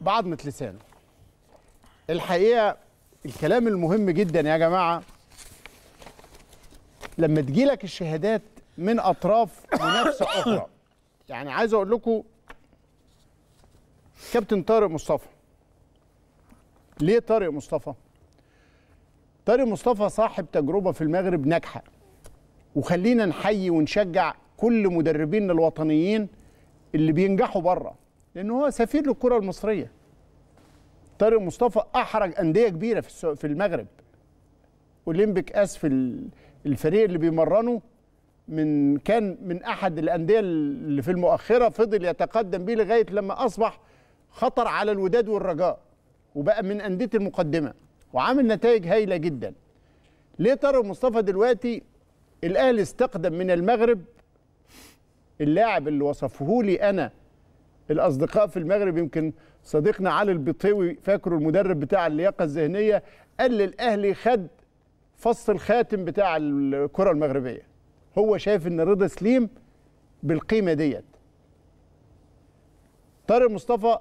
بعضمة لسانه الحقيقة الكلام المهم جدا يا جماعة لما تجيلك الشهادات من أطراف منافسة أخرى يعني عايز أقول لكم كابتن طارق مصطفى ليه طارق مصطفى؟ طارق مصطفى صاحب تجربة في المغرب ناجحة وخلينا نحيي ونشجع كل مدربين الوطنيين اللي بينجحوا بره لأنه هو سفير للكرة المصرية طارق مصطفى أحرج أندية كبيرة في في المغرب أولمبيك أس في الفريق اللي بيمرنه من كان من أحد الأندية اللي في المؤخرة فضل يتقدم بيه لغاية لما أصبح خطر على الوداد والرجاء وبقى من أندية المقدمة وعامل نتائج هايلة جدا ليه طارق مصطفى دلوقتي الأهلي استقدم من المغرب اللاعب اللي وصفه لي أنا الاصدقاء في المغرب يمكن صديقنا علي البطيوي فاكره المدرب بتاع اللياقه الذهنيه قال للاهلي خد فص الخاتم بتاع الكره المغربيه هو شايف ان رضا سليم بالقيمه ديت طارق مصطفى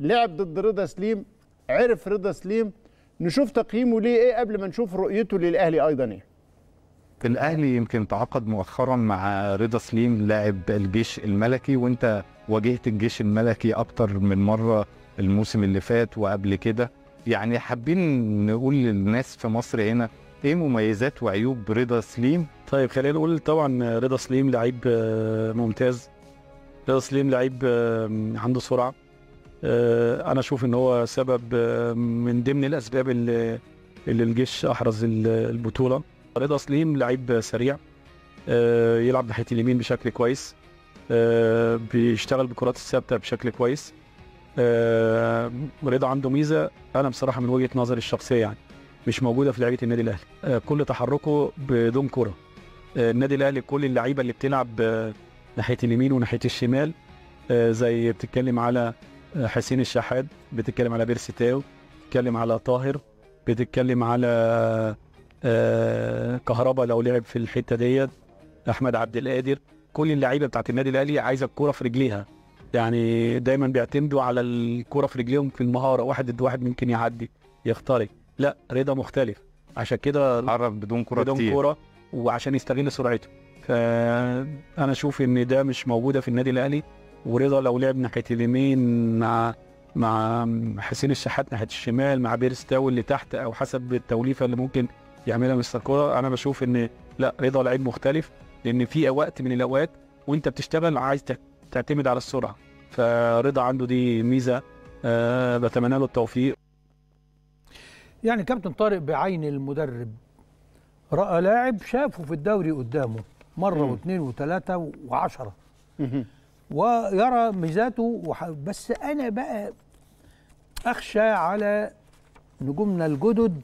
لعب ضد رضا سليم عرف رضا سليم نشوف تقييمه ليه ايه قبل ما نشوف رؤيته للاهلي ايضا ايه الاهلي يمكن تعاقد مؤخرا مع رضا سليم لاعب الجيش الملكي وانت واجهت الجيش الملكي اكتر من مره الموسم اللي فات وقبل كده يعني حابين نقول للناس في مصر هنا ايه مميزات وعيوب رضا سليم طيب خلينا نقول طبعا رضا سليم لعيب آه، ممتاز رضا سليم لعيب آه، عنده سرعه آه، انا اشوف ان هو سبب من ضمن الاسباب اللي اللي الجيش احرز البطوله رضا سليم لعيب سريع يلعب ناحيه اليمين بشكل كويس آه، بيشتغل بالكرات الثابته بشكل كويس آه، رضا عنده ميزه انا بصراحه من وجهه نظري الشخصيه يعني مش موجوده في لعيبه النادي الاهلي آه، كل تحركه بدون كره النادي الاهلي كل اللعيبه اللي بتلعب ناحيه اليمين وناحيه الشمال زي بتتكلم على حسين الشحات بتتكلم على بيرسي تاو بتتكلم على طاهر بتتكلم على كهربا لو لعب في الحته ديت احمد عبد القادر كل اللعيبه بتاعت النادي الاهلي عايزه الكوره في رجليها يعني دايما بيعتمدوا على الكوره في رجليهم في المهاره واحد ضد واحد ممكن يعدي يخترق لا رضا مختلف عشان كده عرف بدون كوره بدون كوره وعشان يستغل سرعته فانا اشوف ان ده مش موجوده في النادي الاهلي ورضا لو لعب ناحيه اليمين مع مع حسين الشحات ناحيه الشمال مع بيرستاو اللي تحت او حسب التوليفه اللي ممكن يعملها مستر كوره انا بشوف ان لا رضا لعيب مختلف لان في وقت من الاوقات وانت بتشتغل عايز تعتمد على السرعه فرضا عنده دي ميزه أه بتمنى له التوفيق يعني كابتن طارق بعين المدرب راى لاعب شافه في الدوري قدامه مره واثنين وثلاثه وعشره ويرى ميزاته وح... بس انا بقى اخشى على نجومنا الجدد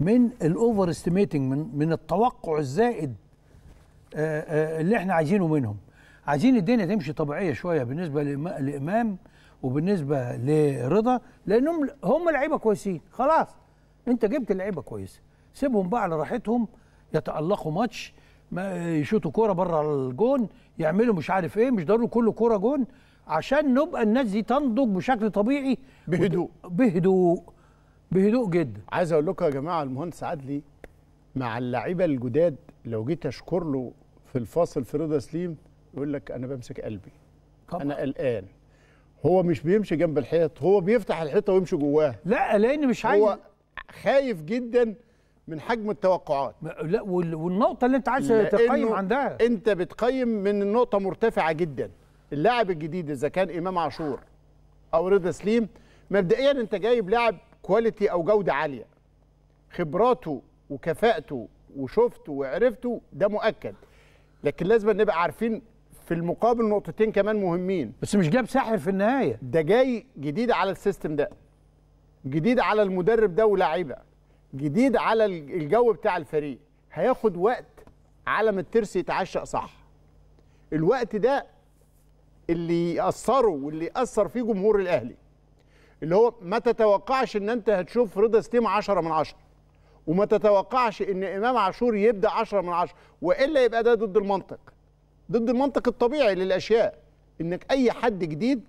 من الاوفر استيميتنج من من التوقع الزائد آه، آه، اللي احنا عايزينه منهم عايزين الدنيا تمشي طبيعيه شويه بالنسبه لامام وبالنسبه لرضا لانهم هم لعيبه كويسين خلاص انت جبت لعيبه كويسه سيبهم بقى على راحتهم يتالقوا ماتش ما يشوطوا كوره بره الجون يعملوا مش عارف ايه مش ضروري كله كوره جون عشان نبقى الناس دي تنضج بشكل طبيعي بهدوء بهدوء بهدوء جدا عايز اقول لكم يا جماعه المهندس عدلي مع اللعيبه الجداد لو جيت اشكر له في الفاصل في رضا سليم يقول لك انا بمسك قلبي طبعا. انا قلقان هو مش بيمشي جنب الحيط هو بيفتح الحيطه ويمشي جواها لا لان مش عايز هو خايف جدا من حجم التوقعات لا والنقطه اللي انت عايز تقيم عندها انت بتقيم من النقطه مرتفعه جدا اللاعب الجديد اذا كان امام عاشور او رضا سليم مبدئيا انت جايب لاعب كواليتي او جوده عاليه خبراته وكفاءته وشفته وعرفته ده مؤكد لكن لازم نبقى عارفين في المقابل نقطتين كمان مهمين بس مش جاب ساحر في النهايه ده جاي جديد على السيستم ده جديد على المدرب ده ولاعيبه جديد على الجو بتاع الفريق هياخد وقت على ما الترس يتعشق صح الوقت ده اللي يأثره واللي يأثر فيه جمهور الأهلي اللي هو ما تتوقعش ان انت هتشوف رضا ستيم 10 من 10 وما تتوقعش ان امام عاشور يبدا 10 من 10 والا يبقى ده ضد المنطق ضد المنطق الطبيعي للاشياء انك اي حد جديد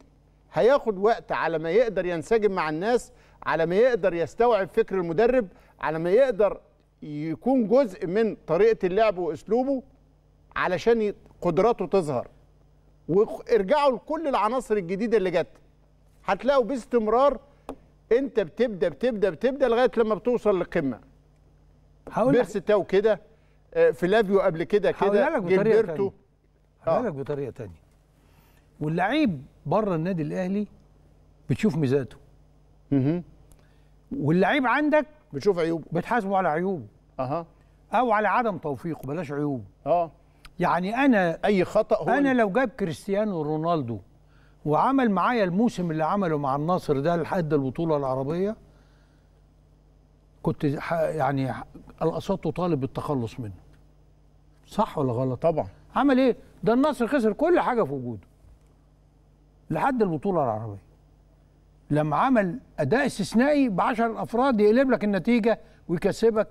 هياخد وقت على ما يقدر ينسجم مع الناس على ما يقدر يستوعب فكر المدرب على ما يقدر يكون جزء من طريقه اللعب واسلوبه علشان قدراته تظهر وارجعوا لكل العناصر الجديده اللي جت هتلاقوا باستمرار انت بتبدا بتبدا بتبدا لغايه لما بتوصل للقمه هقول لك تاو كده آه، فلافيو قبل كده كده جبرتو هقول آه. لك بطريقه ثانيه واللعيب بره النادي الاهلي بتشوف ميزاته واللعيب عندك بتشوف عيوبه بتحاسبه على عيوبه اها او على عدم توفيقه بلاش عيوبه اه يعني انا اي خطا هو انا لو جاب كريستيانو رونالدو وعمل معايا الموسم اللي عمله مع النصر ده لحد البطوله العربيه كنت يعني الاصوات تطالب بالتخلص منه صح ولا غلط طبعا عمل ايه ده النصر خسر كل حاجه في وجوده لحد البطوله العربيه لما عمل اداء استثنائي ب 10 افراد يقلب لك النتيجه ويكسبك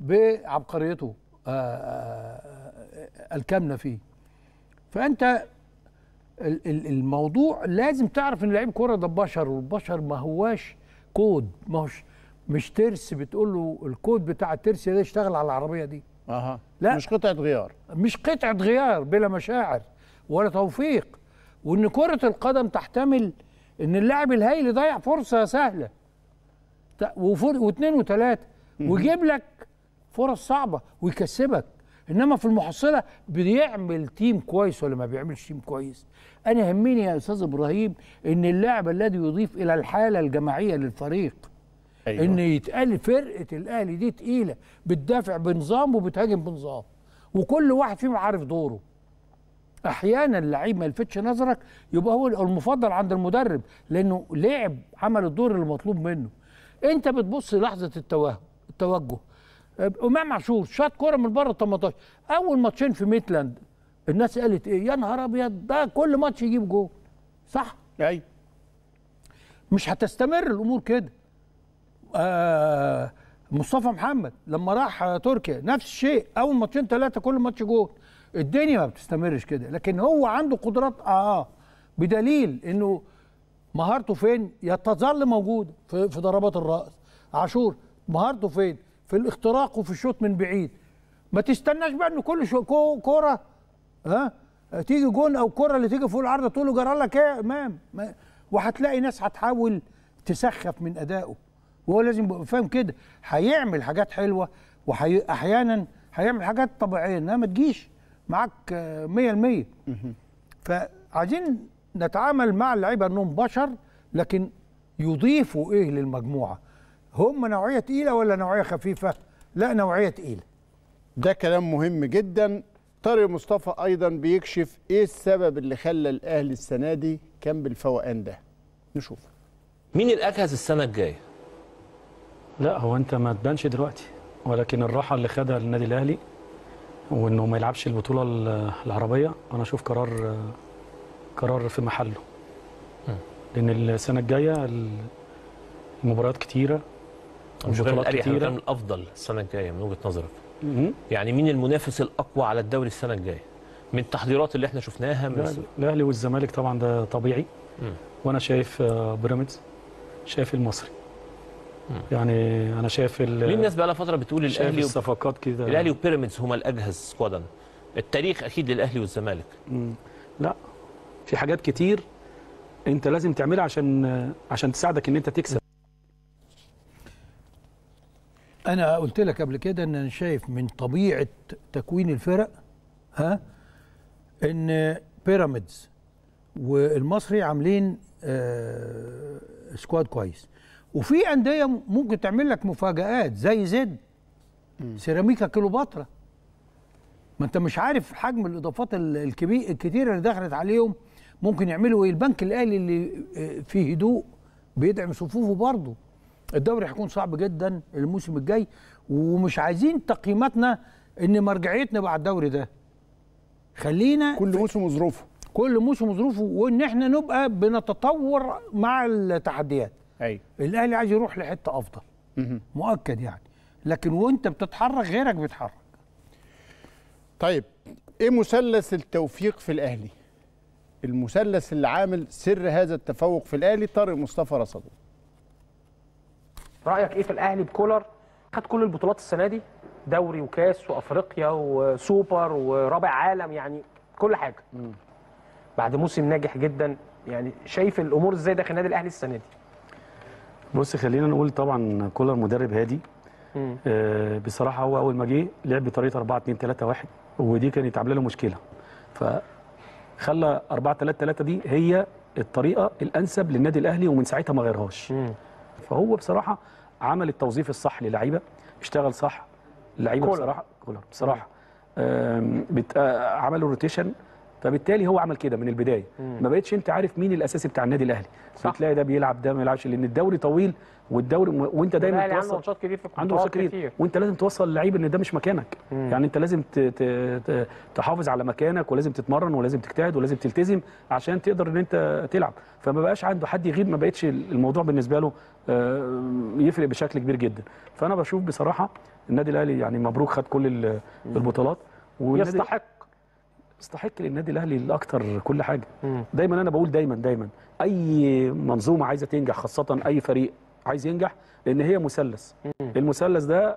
بعبقريته آه، آه، آه، الكامنه فيه فانت الموضوع لازم تعرف ان لعيب كوره ده بشر والبشر ما هواش كود ما هوش مش ترس بتقول له الكود بتاع الترس ده يشتغل على العربيه دي اها لا مش قطعه غيار مش قطعه غيار بلا مشاعر ولا توفيق وان كره القدم تحتمل ان اللاعب الهايل ضيع فرصه سهله واثنين وثلاثه ويجيب لك فرص صعبه ويكسبك انما في المحصله بيعمل تيم كويس ولا ما بيعملش تيم كويس انا يهمني يا استاذ ابراهيم ان اللاعب الذي يضيف الى الحاله الجماعيه للفريق أيوة. ان يتقال فرقه الاهلي دي تقيله بتدافع بنظام وبتهاجم بنظام وكل واحد فيهم عارف دوره احيانا اللعيب ما يلفتش نظرك يبقى هو المفضل عند المدرب لانه لعب عمل الدور اللي مطلوب منه انت بتبص لحظه التوهم التوجه امام عاشور شاط كوره من بره ال 18 اول ماتشين في ميتلاند الناس قالت ايه يا نهار ابيض ده كل ماتش يجيب جول صح ايوه مش هتستمر الامور كده آه، مصطفى محمد لما راح تركيا نفس الشيء اول ماتشين ثلاثه كل ماتش جول الدنيا ما بتستمرش كده لكن هو عنده قدرات اه بدليل انه مهارته فين يتظل موجوده في, في ضربات الراس عاشور مهارته فين في الاختراق وفي الشوط من بعيد ما تستناش بقى ان كل كوره ها آه تيجي جون او كره اللي تيجي فوق العارضه تقول له جرى لك ايه يا امام وهتلاقي ناس هتحاول تسخف من ادائه وهو لازم يبقى فاهم كده هيعمل حاجات حلوه واحيانا هيعمل حاجات طبيعيه انها ما تجيش معاك 100% آه، فعايزين نتعامل مع اللعيبه انهم بشر لكن يضيفوا ايه للمجموعه هم نوعيه تقيله ولا نوعيه خفيفه لا نوعيه تقيله ده كلام مهم جدا طارق مصطفى ايضا بيكشف ايه السبب اللي خلى الاهلي السنه دي كان بالفوقان ده نشوف مين الاجهز السنه الجايه لا هو انت ما تبانش دلوقتي ولكن الراحه اللي خدها النادي الاهلي وانه ما يلعبش البطوله العربيه انا اشوف قرار قرار في محله لان السنه الجايه المباريات كتيره البطولات كتيره الافضل السنه الجايه من وجهه نظرك يعني مين المنافس الاقوى على الدوري السنه الجايه من التحضيرات اللي احنا شفناها من الاهلي والزمالك طبعا ده طبيعي وانا شايف آه، بيراميدز شايف المصري يعني انا شايف ليه الناس بقى لها فتره بتقول الاهلي الصفقات كده الاهلي وبيراميدز هما الاجهز سكوادا التاريخ اكيد للاهلي والزمالك مم. لا في حاجات كتير انت لازم تعملها عشان عشان تساعدك ان انت تكسب انا قلت لك قبل كده ان انا شايف من طبيعه تكوين الفرق ها ان بيراميدز والمصري عاملين آه سكواد كويس وفي انديه ممكن تعمل لك مفاجات زي زد سيراميكا كيلوباترا ما انت مش عارف حجم الاضافات الكبير الكتيره اللي دخلت عليهم ممكن يعملوا ايه البنك الاهلي اللي آه، فيه هدوء بيدعم صفوفه برضه الدوري هيكون صعب جدا الموسم الجاي ومش عايزين تقييماتنا ان مرجعيتنا بعد الدوري ده خلينا كل موسم وظروفه كل موسم وظروفه وان احنا نبقى بنتطور مع التحديات ايوه الاهلي عايز يروح لحته افضل مؤكد يعني لكن وانت بتتحرك غيرك بيتحرك طيب ايه مثلث التوفيق في الاهلي المثلث اللي عامل سر هذا التفوق في الاهلي طارق مصطفى رصدو رايك ايه في الاهلي بكولر خد كل البطولات السنه دي دوري وكاس وافريقيا وسوبر ورابع عالم يعني كل حاجه بعد موسم ناجح جدا يعني شايف الامور ازاي داخل النادي الاهلي السنه دي بص خلينا نقول طبعا كولر مدرب هادي آه بصراحه هو اول ما جه لعب بطريقه 4 2 3 1 ودي كانت عامله له مشكله فخلى 4 3 3 دي هي الطريقه الانسب للنادي الاهلي ومن ساعتها ما غيرهاش فهو بصراحه عمل التوظيف الصح للعيبه اشتغل صح اللعيبه بصراحه كولر بصراحه آه، عملوا روتيشن فبالتالي هو عمل كده من البدايه مم. ما بقتش انت عارف مين الاساسي بتاع النادي الاهلي صح. بتلاقي ده بيلعب ده ما بيلعبش لان الدوري طويل والدوري وانت دايما توصل عنده ماتشات كتير في الكوره ماتشات كتير وانت لازم توصل لعيب ان ده مش مكانك مم. يعني انت لازم ت... ت... تحافظ على مكانك ولازم تتمرن ولازم تجتهد ولازم تلتزم عشان تقدر ان انت تلعب فما بقاش عنده حد يغيب ما بقتش الموضوع بالنسبه له آه، يفرق بشكل كبير جدا فانا بشوف بصراحه النادي الاهلي يعني مبروك خد كل البطولات يستحق استحق للنادي الاهلي الاكثر كل حاجه مم. دايما انا بقول دايما دايما اي منظومه عايزه تنجح خاصه اي فريق عايز ينجح لان هي مثلث المثلث ده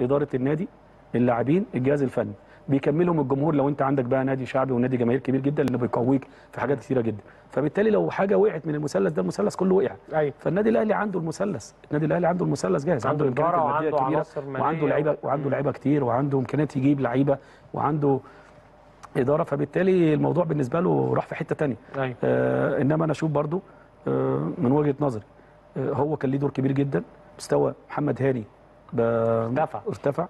اداره النادي اللاعبين الجهاز الفني بيكملهم الجمهور لو انت عندك بقى نادي شعبي ونادي جماهير كبير جدا اللي بيقويك في حاجات كثيره جدا فبالتالي لو حاجه وقعت من المثلث ده المثلث كله وقع أيوة. فالنادي الاهلي عنده المثلث النادي الاهلي عنده المثلث جاهز عنده امكانيات ماديه كبيره وعنده لعيبه وعنده لعيبه كتير وعنده امكانيات يجيب لعيبه وعنده اداره فبالتالي الموضوع بالنسبه له راح في حته ثانيه أيوة. آه انما انا اشوف برضو آه من وجهه نظري آه هو كان ليه دور كبير جدا مستوى محمد هاني ارتفع ارتفع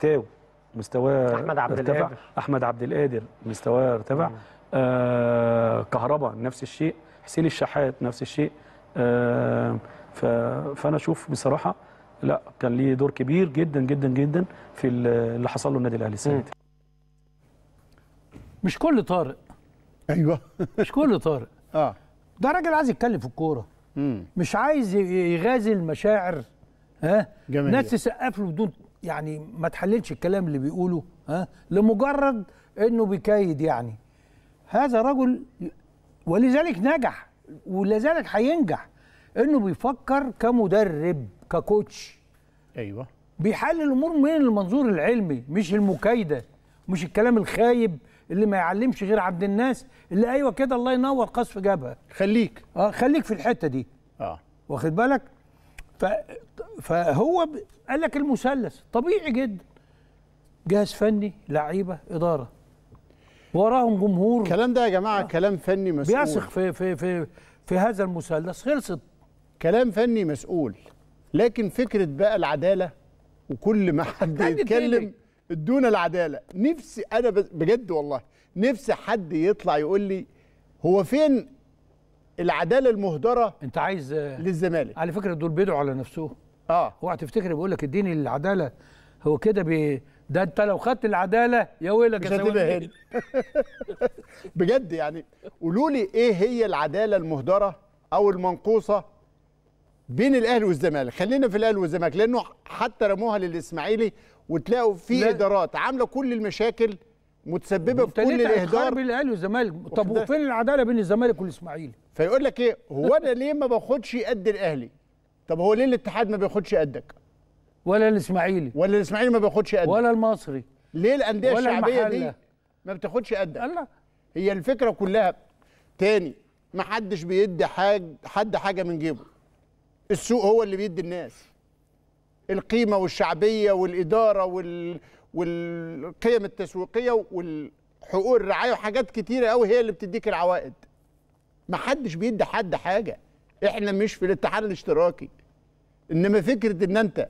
تاو مستواه احمد عبد ارتفع القادر احمد عبد القادر مستواه ارتفع آه كهربا نفس الشيء حسين الشحات نفس الشيء آه فانا اشوف بصراحه لا كان ليه دور كبير جدا جدا جدا في اللي حصل له النادي الاهلي السنه دي مش كل طارق ايوه مش كل طارق اه ده راجل عايز يتكلم في الكوره مش عايز يغازي المشاعر ها جميل. ناس تسقف له بدون يعني ما تحللش الكلام اللي بيقوله ها لمجرد انه بيكيد يعني هذا رجل ولذلك نجح ولذلك هينجح انه بيفكر كمدرب ككوتش ايوه بيحلل الامور من المنظور العلمي مش المكايده مش الكلام الخايب اللي ما يعلمش غير عبد الناس اللي ايوه كده الله ينور قصف جبهه خليك اه خليك في الحته دي اه واخد بالك ف... فهو قال لك المثلث طبيعي جدا جهاز فني لعيبه اداره وراهم جمهور الكلام ده يا جماعه آه. كلام فني مسؤول بيثق في في في في هذا المثلث خلصت كلام فني مسؤول لكن فكره بقى العداله وكل ما حد يتكلم دون العداله نفسي انا بجد والله نفسي حد يطلع يقول لي هو فين العداله المهدره انت عايز آه، للزمالك على فكره دول بيدعوا على نفسهم اه اوعى تفتكر بيقول لك اديني العداله هو كده بي ده انت لو خدت العداله يا ويلك يا هتبقى هنا بجد يعني قولوا لي ايه هي العداله المهدره او المنقوصه بين الاهلي والزمالك خلينا في الاهلي والزمالك لانه حتى رموها للاسماعيلي وتلاقوا في ادارات عامله كل المشاكل متسببه في كل الاهدار بين الاهلي والزمالك طب وفين العداله بين الزمالك والاسماعيلي فيقول لك ايه هو انا ليه ما باخدش قد الاهلي طب هو ليه الاتحاد ما بياخدش قدك ولا الاسماعيلي ولا الاسماعيلي ما بياخدش قدك ولا المصري ليه الانديه الشعبيه دي ما بتاخدش قدك الله هي الفكره كلها تاني ما حدش بيدي حاج حد حاجه من جيبه السوق هو اللي بيدي الناس القيمه والشعبيه والاداره وال... والقيم التسويقيه والحقوق الرعايه وحاجات كتيره قوي هي اللي بتديك العوائد ما حدش بيدي حد حاجه احنا مش في الاتحاد الاشتراكي انما فكره ان انت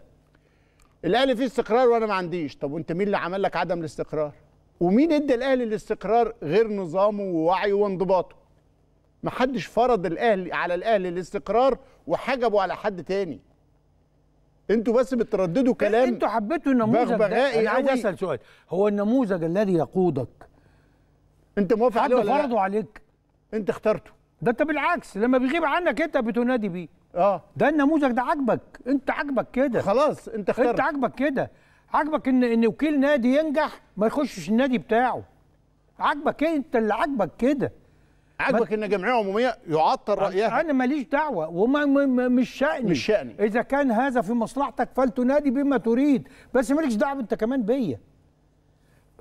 الاهلي فيه استقرار وانا ما عنديش طب وانت مين اللي عمل لك عدم الاستقرار ومين ادى الاهلي الاستقرار غير نظامه ووعيه وانضباطه محدش فرض الاهلي على الاهلي الاستقرار وحجبه على حد تاني انتوا بس بترددوا إيه، كلام انتوا حبيتوا النموذج ده انا يعني عايز اسال سؤال هو النموذج الذي يقودك انت موافق عليه ولا فرضه عليك انت اخترته ده انت بالعكس لما بيغيب عنك انت بتنادي بيه اه ده النموذج ده عاجبك انت عاجبك كده خلاص انت اخترت انت عاجبك كده عاجبك ان ان وكيل نادي ينجح ما يخشش النادي بتاعه عاجبك إيه؟ انت اللي عاجبك كده عاجبك ان جمعيه عموميه يعطل رايها انا ماليش دعوه وما مش شأني مش شأني اذا كان هذا في مصلحتك فلتنادي بما تريد بس مالكش دعوه انت كمان بيا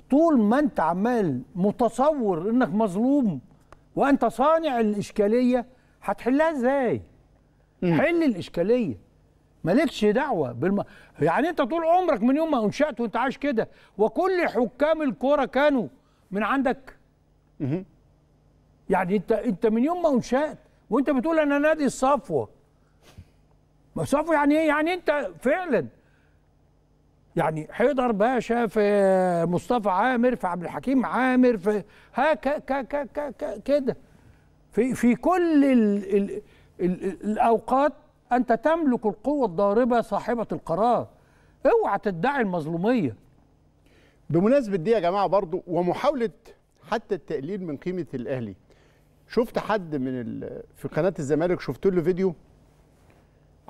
طول ما انت عمال متصور انك مظلوم وانت صانع الاشكاليه هتحلها ازاي؟ حل الاشكاليه مالكش دعوه بالم... يعني انت طول عمرك من يوم ما انشات وانت عايش كده وكل حكام الكوره كانوا من عندك يعني انت انت من يوم ما انشات وانت بتقول انا نادي الصفوه ما صفوه يعني ايه يعني انت فعلا يعني حيدر باشا في مصطفى عامر في عبد الحكيم عامر في ها كده في في كل الـ الـ الـ الاوقات انت تملك القوه الضاربه صاحبه القرار اوعى تدعي المظلوميه بمناسبه دي يا جماعه برضو ومحاوله حتى التقليل من قيمه الاهلي شفت حد من ال... في قناه الزمالك شفت له فيديو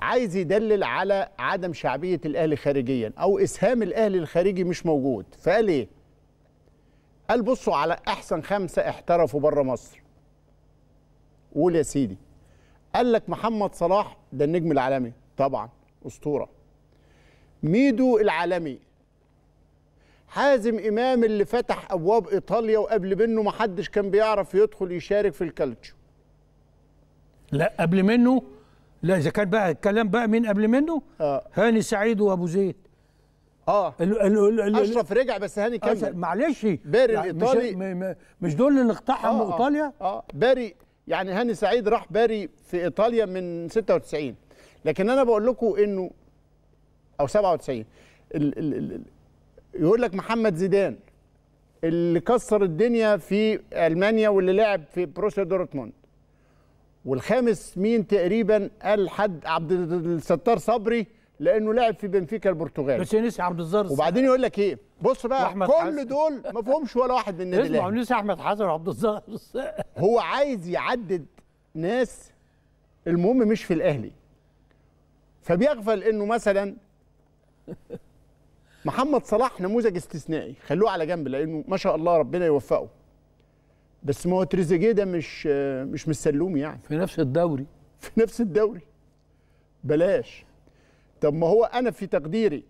عايز يدلل على عدم شعبيه الاهلي خارجيا او اسهام الاهلي الخارجي مش موجود فقال ايه قال بصوا على احسن خمسه احترفوا بره مصر قول يا سيدي قال لك محمد صلاح ده النجم العالمي طبعا اسطوره ميدو العالمي حازم امام اللي فتح ابواب ايطاليا وقبل منه ما حدش كان بيعرف يدخل يشارك في الكالتشو لا قبل منه لا اذا كان بقى الكلام بقى مين قبل منه آه. هاني سعيد وابو زيد اه الـ الـ الـ اشرف رجع بس هاني كمل معلش باري يعني الايطالي مش, مش دول اللي اقتحموا آه, آه. ايطاليا آه, اه باري يعني هاني سعيد راح باري في ايطاليا من 96 لكن انا بقول لكم انه او 97 يقول لك محمد زيدان اللي كسر الدنيا في المانيا واللي لعب في بروسيا دورتموند والخامس مين تقريبا قال حد عبد الستار صبري لانه لعب في بنفيكا البرتغالي بس نسي عبد الزار وبعدين يقول لك ايه بص بقى كل حزر. دول ما فيهمش ولا واحد من النادي الاهلي نسي احمد حسن وعبد الزار هو عايز يعدد ناس المهم مش في الاهلي فبيغفل انه مثلا محمد صلاح نموذج استثنائي خلوه على جنب لانه ما شاء الله ربنا يوفقه بس ما هو تريزيجيه ده مش مش مسلوم يعني في نفس الدوري في نفس الدوري بلاش طب ما هو انا في تقديري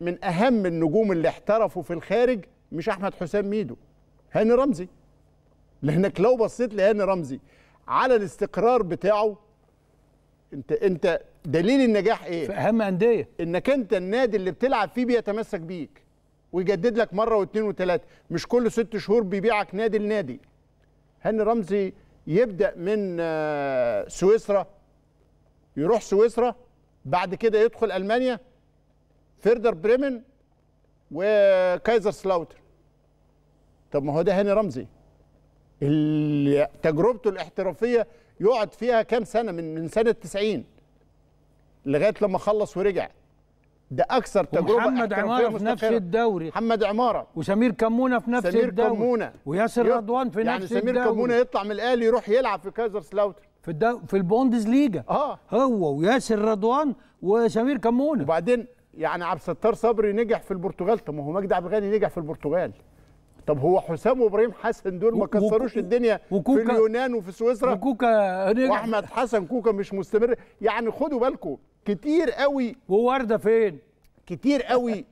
من اهم النجوم اللي احترفوا في الخارج مش احمد حسام ميدو هاني رمزي لانك لو بصيت لهاني رمزي على الاستقرار بتاعه انت انت دليل النجاح ايه في اهم انديه انك انت النادي اللي بتلعب فيه بيتمسك بيك ويجدد لك مره واثنين وثلاثه مش كل ست شهور بيبيعك نادي لنادي هاني رمزي يبدا من آه، سويسرا يروح سويسرا بعد كده يدخل المانيا فيردر بريمن وكايزر سلاوتر طب ما هو ده هاني رمزي اللي تجربته الاحترافيه يقعد فيها كام سنه من من سنه 90 لغايه لما خلص ورجع ده اكثر تجربه محمد عماره في نفس الدوري محمد عماره وسمير كمونه في نفس سمير الدوري كمونه وياسر رضوان في يعني نفس الدوري يعني سمير كمونه يطلع من الاهلي يروح يلعب في سلاوتر في الدو... في البوندز ليجا اه هو وياسر رضوان وسمير كمونه وبعدين يعني عبد الستار صبري نجح في البرتغال طب ما هو مجدي عبد الغني نجح في البرتغال طب هو حسام وابراهيم حسن دول ما كسروش الدنيا وكوكا في اليونان وفي سويسرا وكوكا واحمد حسن كوكا مش مستمر يعني خدوا بالكم كتير قوي وورده فين كتير قوي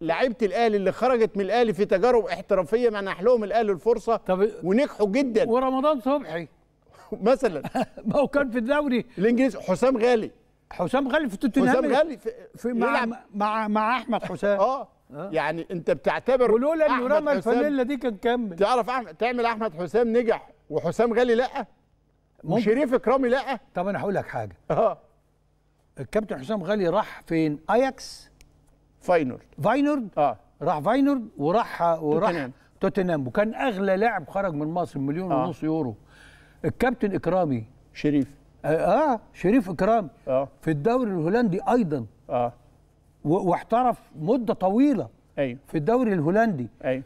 لعيبه الاهلي اللي خرجت من الاهلي في تجارب احترافيه منح لهم الاهلي الفرصه طب ونجحوا جدا ورمضان صبحي مثلا ما هو كان في الدوري الانجليزي حسام غالي حسام غالي في توتنهام حسام غالي في, في مع, مع مع احمد حسام اه آه. يعني انت بتعتبر ولولا انه رمى الفانيلا دي كان كمل تعرف احمد تعمل احمد حسام نجح وحسام غالي لا وشريف اكرامي لا طب انا هقول لك حاجه اه الكابتن حسام غالي راح فين اياكس فاينورد فاينورد اه راح فاينورد وراح وراح توتنهام وكان اغلى لاعب خرج من مصر مليون آه. ونص يورو الكابتن اكرامي شريف اه, آه شريف اكرامي آه. في الدوري الهولندي ايضا اه واحترف مده طويله ايوه في الدوري الهولندي ايوه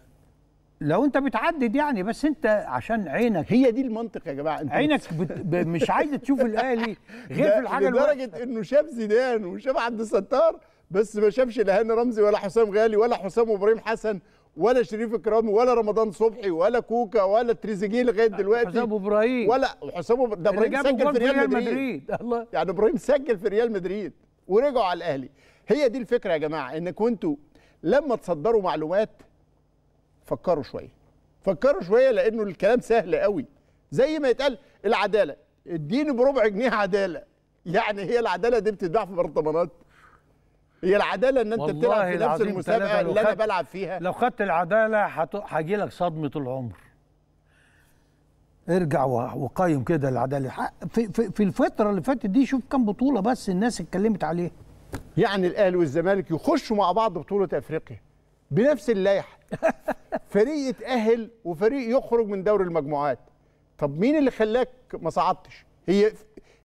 لو انت بتعدد يعني بس انت عشان عينك هي دي المنطق يا جماعه انت عينك بت... ب... مش عايزه تشوف الاهلي غير في الحاجه لدرجه انه شاف زيدان وشاف عبد الستار بس ما شافش لا هاني رمزي ولا حسام غالي ولا حسام ابراهيم حسن ولا شريف اكرامي ولا رمضان صبحي ولا كوكا ولا تريزيجيه لغايه آه، دلوقتي حسام ابراهيم ولا حسام ده ابراهيم سجل في ريال مدريد, مدريد. الله يعني ابراهيم سجل في ريال مدريد ورجعوا على الاهلي هي دي الفكره يا جماعه انكم انتوا لما تصدروا معلومات فكروا شويه فكروا شويه لانه الكلام سهل قوي زي ما يتقال العداله اديني بربع جنيه عداله يعني هي العداله دي بتتباع في برطمانات هي العداله ان انت بتلعب في نفس المسابقه اللي انا بلعب فيها لو خدت العداله هجي لك صدمه العمر ارجع وقيم كده العداله في, في, في الفتره اللي فاتت دي شوف كم بطوله بس الناس اتكلمت عليها يعني الاهلي والزمالك يخشوا مع بعض بطوله افريقيا بنفس اللائحه فريق يتاهل وفريق يخرج من دوري المجموعات طب مين اللي خلاك ما صعدتش هي